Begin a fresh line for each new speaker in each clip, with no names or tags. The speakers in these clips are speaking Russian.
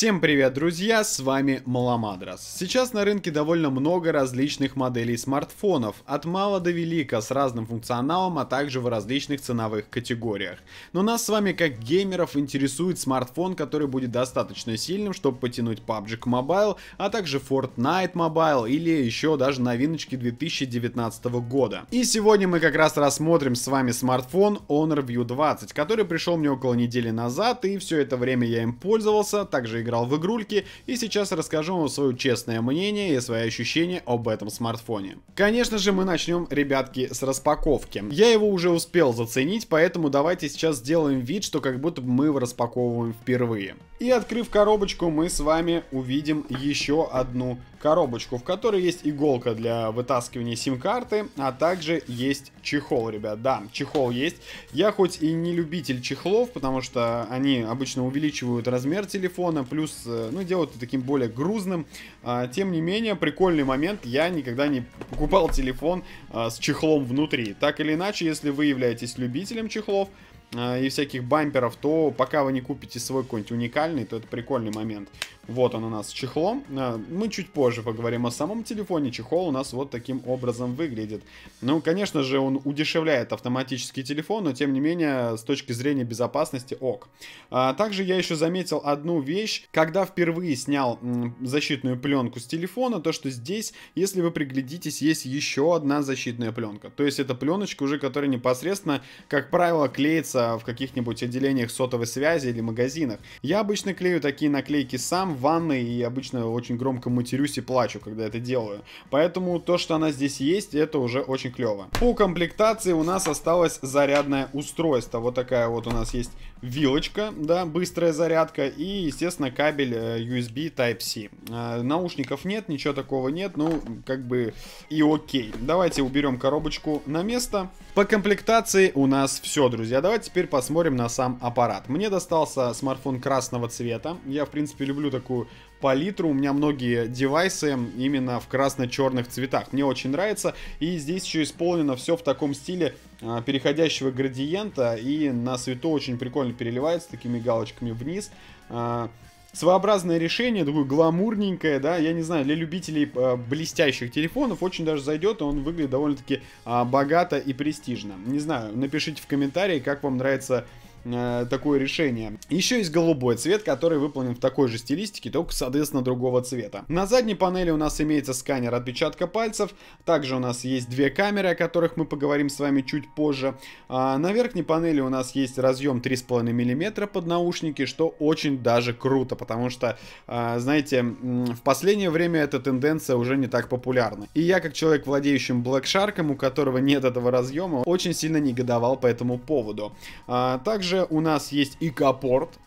Всем привет, друзья, с вами Маломадрас. Сейчас на рынке довольно много различных моделей смартфонов, от мала до велика, с разным функционалом, а также в различных ценовых категориях. Но нас с вами, как геймеров, интересует смартфон, который будет достаточно сильным, чтобы потянуть PUBG Mobile, а также Fortnite Mobile или еще даже новиночки 2019 года. И сегодня мы как раз рассмотрим с вами смартфон Honor View 20, который пришел мне около недели назад, и все это время я им пользовался, также играл поиграл в игрульки и сейчас расскажу вам свое честное мнение и свои ощущения об этом смартфоне. Конечно же мы начнем, ребятки, с распаковки. Я его уже успел заценить, поэтому давайте сейчас сделаем вид, что как будто мы его распаковываем впервые. И открыв коробочку, мы с вами увидим еще одну коробочку, в которой есть иголка для вытаскивания сим-карты, а также есть чехол, ребят. Да, чехол есть. Я хоть и не любитель чехлов, потому что они обычно увеличивают размер телефона, плюс плюс, э, ну, делают таким более грузным. А, тем не менее, прикольный момент, я никогда не покупал телефон а, с чехлом внутри. Так или иначе, если вы являетесь любителем чехлов, а, и всяких бамперов, то пока вы не купите свой какой-нибудь уникальный, то это прикольный момент. Вот он у нас с чехлом. А, мы чуть позже поговорим о самом телефоне. Чехол у нас вот таким образом выглядит. Ну, конечно же, он удешевляет автоматический телефон, но тем не менее, с точки зрения безопасности, ок. А, также я еще заметил одну вещь. Когда впервые снял защитную пленку с телефона, то что здесь, если вы приглядитесь, есть еще одна защитная пленка. То есть это пленочка уже, которая непосредственно, как правило, клеится в каких-нибудь отделениях сотовой связи или магазинах. Я обычно клею такие наклейки сам, в ванной и обычно очень громко матерюсь и плачу, когда это делаю. Поэтому то, что она здесь есть, это уже очень клево. По комплектации у нас осталось зарядное устройство. Вот такая вот у нас есть вилочка, да, быстрая зарядка и, естественно, кабель э, USB Type-C. Э, наушников нет, ничего такого нет, ну, как бы и окей. Давайте уберем коробочку на место. По комплектации у нас все, друзья. Давайте теперь посмотрим на сам аппарат. Мне достался смартфон красного цвета. Я, в принципе, люблю такой такую палитру. У меня многие девайсы именно в красно-черных цветах. Мне очень нравится. И здесь еще исполнено все в таком стиле а, переходящего градиента. И на свету очень прикольно переливается такими галочками вниз а, своеобразное решение, такое гламурненькое, да, я не знаю, для любителей э, блестящих телефонов очень даже зайдет, и он выглядит довольно-таки э, богато и престижно. Не знаю, напишите в комментарии, как вам нравится Э, такое решение. Еще есть голубой цвет, который выполнен в такой же стилистике, только, соответственно, другого цвета. На задней панели у нас имеется сканер отпечатка пальцев, также у нас есть две камеры, о которых мы поговорим с вами чуть позже. А на верхней панели у нас есть разъем 3,5 мм под наушники, что очень даже круто, потому что, а, знаете, в последнее время эта тенденция уже не так популярна. И я, как человек, владеющим Black Shark, у которого нет этого разъема, очень сильно негодовал по этому поводу. А также также у нас есть ик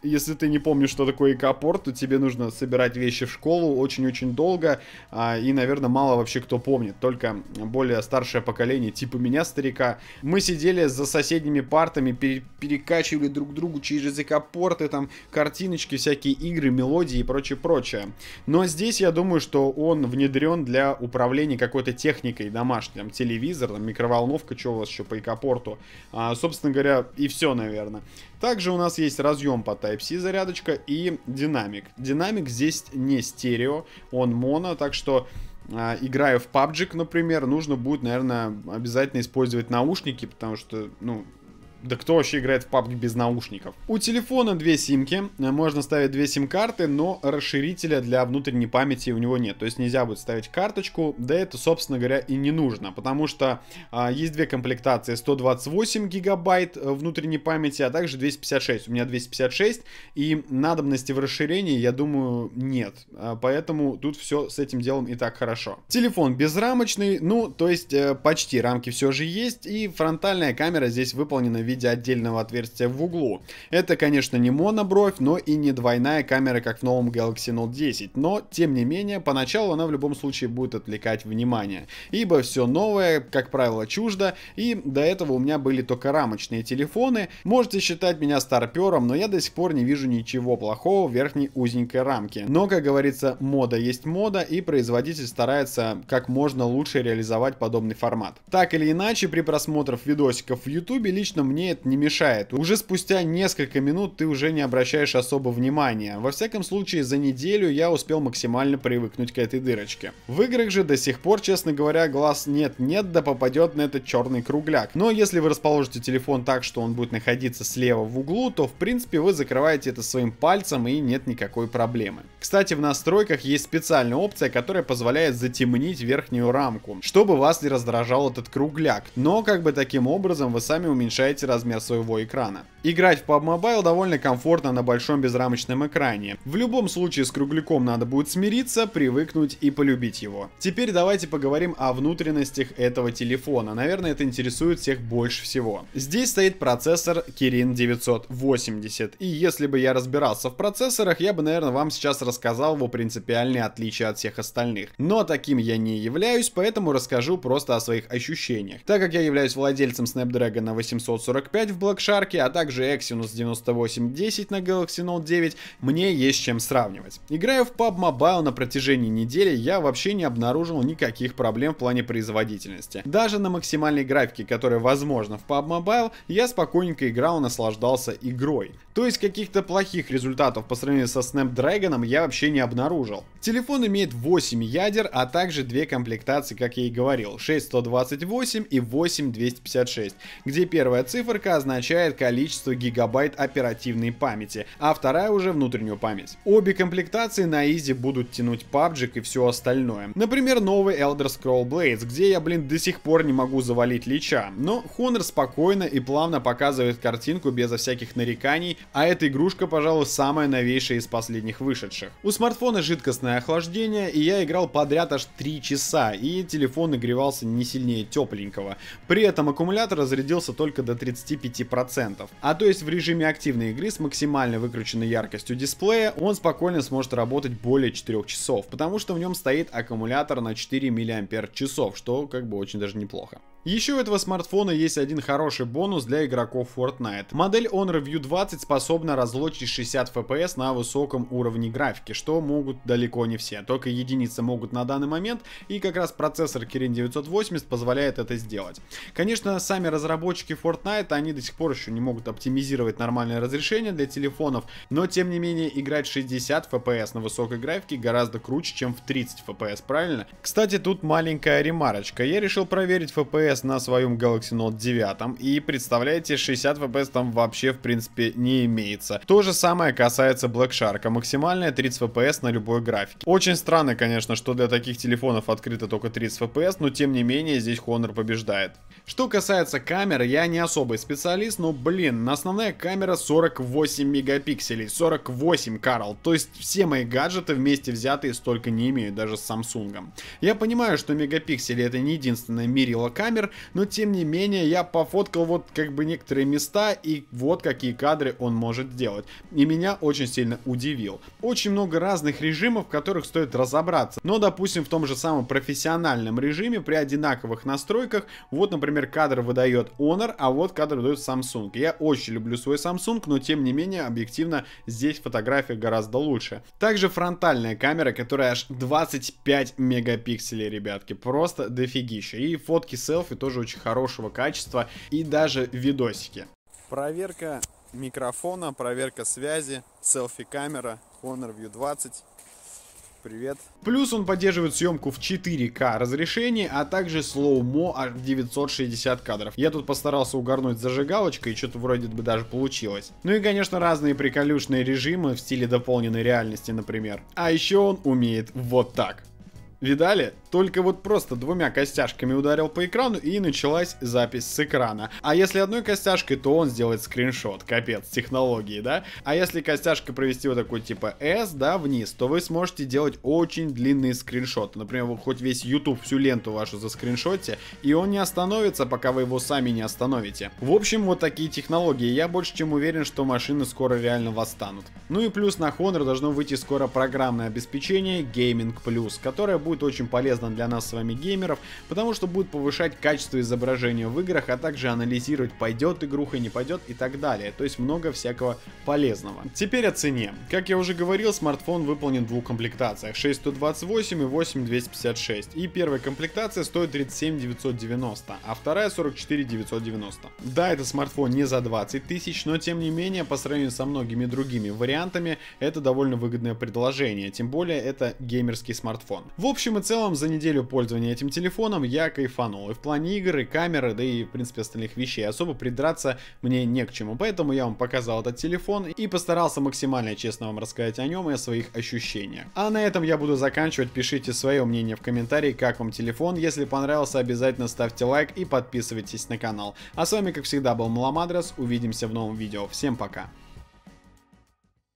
Если ты не помнишь, что такое ик то тебе нужно собирать вещи в школу очень-очень долго. А, и, наверное, мало вообще кто помнит. Только более старшее поколение, типа меня, старика. Мы сидели за соседними партами, пере перекачивали друг другу через ик там, картиночки, всякие игры, мелодии и прочее-прочее. Но здесь, я думаю, что он внедрен для управления какой-то техникой домашней. Там, телевизор, там, микроволновка, что у вас еще по ик А, собственно говоря, и все, наверное. Также у нас есть разъем по Type-C зарядочка и динамик. Динамик здесь не стерео, он моно, так что а, играя в PUBG, например, нужно будет, наверное, обязательно использовать наушники, потому что, ну, да кто вообще играет в PUBG без наушников? У телефона две симки, э, можно ставить две сим-карты, но расширителя для внутренней памяти у него нет. То есть нельзя будет ставить карточку, да это, собственно говоря, и не нужно, потому что а, есть две комплектации, 128 гигабайт э, внутренней памяти, а также 256. У меня 256, и надобности в расширении, я думаю, нет. А, поэтому тут все с этим делом и так хорошо. Телефон безрамочный, ну, то есть э, почти рамки все же есть, и фронтальная камера здесь выполнена в виде виде отдельного отверстия в углу. Это, конечно, не монобровь, но и не двойная камера, как в новом Galaxy Note 10, но, тем не менее, поначалу она в любом случае будет отвлекать внимание, ибо все новое, как правило, чуждо, и до этого у меня были только рамочные телефоны. Можете считать меня старпером, но я до сих пор не вижу ничего плохого в верхней узенькой рамке. Но, как говорится, мода есть мода, и производитель старается как можно лучше реализовать подобный формат. Так или иначе, при просмотрах видосиков в YouTube лично мне мне это не мешает. Уже спустя несколько минут ты уже не обращаешь особо внимания. Во всяком случае, за неделю я успел максимально привыкнуть к этой дырочке. В играх же до сих пор, честно говоря, глаз нет-нет, да попадет на этот черный кругляк. Но если вы расположите телефон так, что он будет находиться слева в углу, то в принципе вы закрываете это своим пальцем и нет никакой проблемы. Кстати, в настройках есть специальная опция, которая позволяет затемнить верхнюю рамку, чтобы вас не раздражал этот кругляк. Но как бы таким образом вы сами уменьшаете размер своего экрана. Играть в PUBG Mobile довольно комфортно на большом безрамочном экране. В любом случае с кругляком надо будет смириться, привыкнуть и полюбить его. Теперь давайте поговорим о внутренностях этого телефона. Наверное, это интересует всех больше всего. Здесь стоит процессор Kirin 980. И если бы я разбирался в процессорах, я бы, наверное, вам сейчас рассказал его принципиальные отличия от всех остальных. Но таким я не являюсь, поэтому расскажу просто о своих ощущениях. Так как я являюсь владельцем Snapdragon 845 в Black Shark, а также также Exynos 9810 на Galaxy Note 9, мне есть чем сравнивать. Играя в PUBG Mobile на протяжении недели, я вообще не обнаружил никаких проблем в плане производительности. Даже на максимальной графике, которая возможна в PUBG Mobile, я спокойненько играл и наслаждался игрой. То есть каких-то плохих результатов по сравнению со Snapdragon я вообще не обнаружил. Телефон имеет 8 ядер, а также две комплектации, как я и говорил, 6128 и 8256, где первая циферка означает количество количество гигабайт оперативной памяти, а вторая уже внутреннюю память. Обе комплектации на изи будут тянуть PUBG и все остальное. Например, новый Elder Scroll Blades, где я, блин, до сих пор не могу завалить Лича, но Honor спокойно и плавно показывает картинку безо всяких нареканий, а эта игрушка, пожалуй, самая новейшая из последних вышедших. У смартфона жидкостное охлаждение, и я играл подряд аж 3 часа, и телефон нагревался не сильнее тепленького. При этом аккумулятор разрядился только до 35%. А а то есть в режиме активной игры с максимально выкрученной яркостью дисплея он спокойно сможет работать более 4 часов, потому что в нем стоит аккумулятор на 4 мАч, что как бы очень даже неплохо. Еще у этого смартфона есть один хороший бонус для игроков Fortnite. Модель Honor View 20 способна разлочить 60 FPS на высоком уровне графики, что могут далеко не все, только единицы могут на данный момент, и как раз процессор Kirin 980 позволяет это сделать. Конечно, сами разработчики Fortnite, они до сих пор еще не могут оптимизировать нормальное разрешение для телефонов, но тем не менее играть 60 FPS на высокой графике гораздо круче, чем в 30 FPS, правильно? Кстати, тут маленькая ремарочка. Я решил проверить FPS FPS на своем Galaxy Note 9. И представляете, 60 FPS там вообще в принципе не имеется. То же самое касается Black Shark. Максимальная 30 FPS на любой графике. Очень странно, конечно, что для таких телефонов открыто только 30 FPS, но тем не менее здесь Honor побеждает. Что касается камеры, я не особый специалист, но блин, основная камера 48 мегапикселей, 48 Карл, то есть все мои гаджеты вместе взятые столько не имеют, даже с Samsung. Я понимаю, что мегапиксели это не единственная мерила камеры камер, но тем не менее я пофоткал вот как бы некоторые места и вот какие кадры он может делать. И меня очень сильно удивил. Очень много разных режимов, в которых стоит разобраться. Но, допустим, в том же самом профессиональном режиме при одинаковых настройках, вот, например, кадр выдает Honor, а вот кадр выдает Samsung. Я очень люблю свой Samsung, но тем не менее, объективно, здесь фотография гораздо лучше. Также фронтальная камера, которая аж 25 мегапикселей, ребятки, просто дофигища. И фотки селфи и тоже очень хорошего качества, и даже видосики. Проверка микрофона, проверка связи, селфи-камера, Honor View 20, привет. Плюс он поддерживает съемку в 4К разрешении, а также слоумо аж 960 кадров. Я тут постарался угорнуть зажигалочкой, и что-то вроде бы даже получилось. Ну и, конечно, разные приколюшные режимы в стиле дополненной реальности, например. А еще он умеет вот так. Видали? Только вот просто двумя костяшками ударил по экрану и началась запись с экрана. А если одной костяшкой, то он сделает скриншот. Капец, технологии, да? А если костяшкой провести вот такой типа S, да, вниз, то вы сможете делать очень длинные скриншоты. Например, вот хоть весь YouTube, всю ленту вашу за скриншоте, и он не остановится, пока вы его сами не остановите. В общем, вот такие технологии. Я больше чем уверен, что машины скоро реально восстанут. Ну и плюс на Honor должно выйти скоро программное обеспечение Gaming Plus, которое будет будет очень полезно для нас с вами геймеров, потому что будет повышать качество изображения в играх, а также анализировать, пойдет игруха, не пойдет и так далее. То есть много всякого полезного. Теперь о цене. Как я уже говорил, смартфон выполнен в двух комплектациях, 628 и 8256. И первая комплектация стоит 37 990, а вторая 44 990. Да, это смартфон не за 20 тысяч, но тем не менее, по сравнению со многими другими вариантами, это довольно выгодное предложение, тем более это геймерский смартфон. В общем и целом, за неделю пользования этим телефоном я кайфанул. И в плане игры, камеры, да и, в принципе, остальных вещей. Особо придраться мне не к чему. Поэтому я вам показал этот телефон и постарался максимально честно вам рассказать о нем и о своих ощущениях. А на этом я буду заканчивать. Пишите свое мнение в комментарии, как вам телефон. Если понравился, обязательно ставьте лайк и подписывайтесь на канал. А с вами, как всегда, был Маломадрос. Увидимся в новом видео. Всем пока.